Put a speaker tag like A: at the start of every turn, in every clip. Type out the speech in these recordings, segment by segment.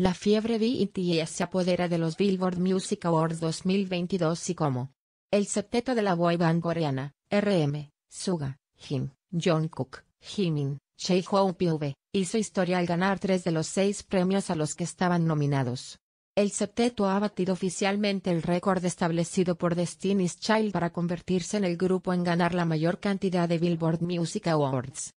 A: La fiebre BTS e se apodera de los Billboard Music Awards 2022 y como el septeto de la boy band coreana, RM, Suga, Jim, Jungkook, Jimin, y V, hizo historia al ganar tres de los seis premios a los que estaban nominados. El septeto ha batido oficialmente el récord establecido por Destiny's Child para convertirse en el grupo en ganar la mayor cantidad de Billboard Music Awards.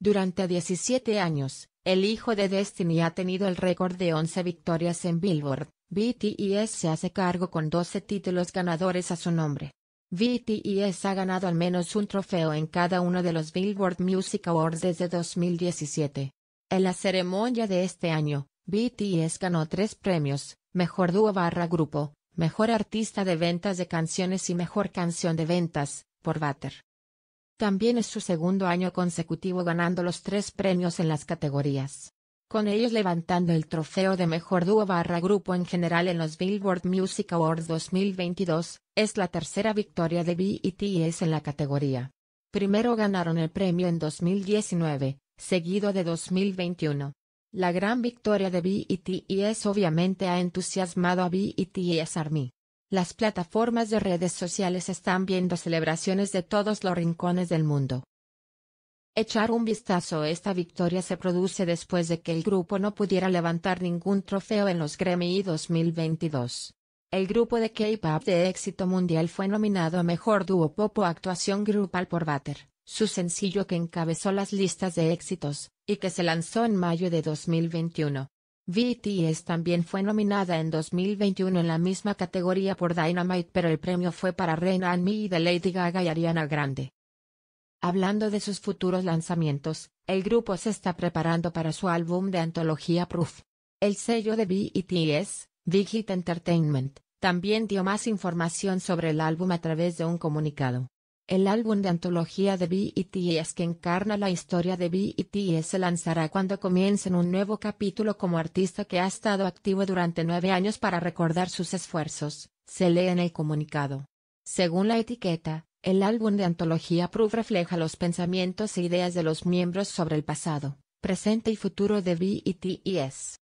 A: Durante 17 años, el hijo de Destiny ha tenido el récord de 11 victorias en Billboard. BTS e se hace cargo con 12 títulos ganadores a su nombre. BTS e ha ganado al menos un trofeo en cada uno de los Billboard Music Awards desde 2017. En la ceremonia de este año, BTS e ganó tres premios, Mejor Dúo barra Grupo, Mejor Artista de Ventas de Canciones y Mejor Canción de Ventas, por Butter. También es su segundo año consecutivo ganando los tres premios en las categorías. Con ellos levantando el trofeo de mejor dúo barra grupo en general en los Billboard Music Awards 2022, es la tercera victoria de BTS e en la categoría. Primero ganaron el premio en 2019, seguido de 2021. La gran victoria de BTS e obviamente ha entusiasmado a BTS e Army. Las plataformas de redes sociales están viendo celebraciones de todos los rincones del mundo. Echar un vistazo a esta victoria se produce después de que el grupo no pudiera levantar ningún trofeo en los Grammy 2022. El grupo de K-pop de éxito mundial fue nominado a mejor dúo popo actuación grupal por Butter, su sencillo que encabezó las listas de éxitos y que se lanzó en mayo de 2021. BTS también fue nominada en 2021 en la misma categoría por Dynamite pero el premio fue para Reina and Me y de Lady Gaga y Ariana Grande. Hablando de sus futuros lanzamientos, el grupo se está preparando para su álbum de antología Proof. El sello de BTS, Big Hit Entertainment, también dio más información sobre el álbum a través de un comunicado. El álbum de antología de BTS e que encarna la historia de BTS e se lanzará cuando comiencen un nuevo capítulo como artista que ha estado activo durante nueve años para recordar sus esfuerzos, se lee en el comunicado. Según la etiqueta, el álbum de antología Proof refleja los pensamientos e ideas de los miembros sobre el pasado, presente y futuro de BTS. E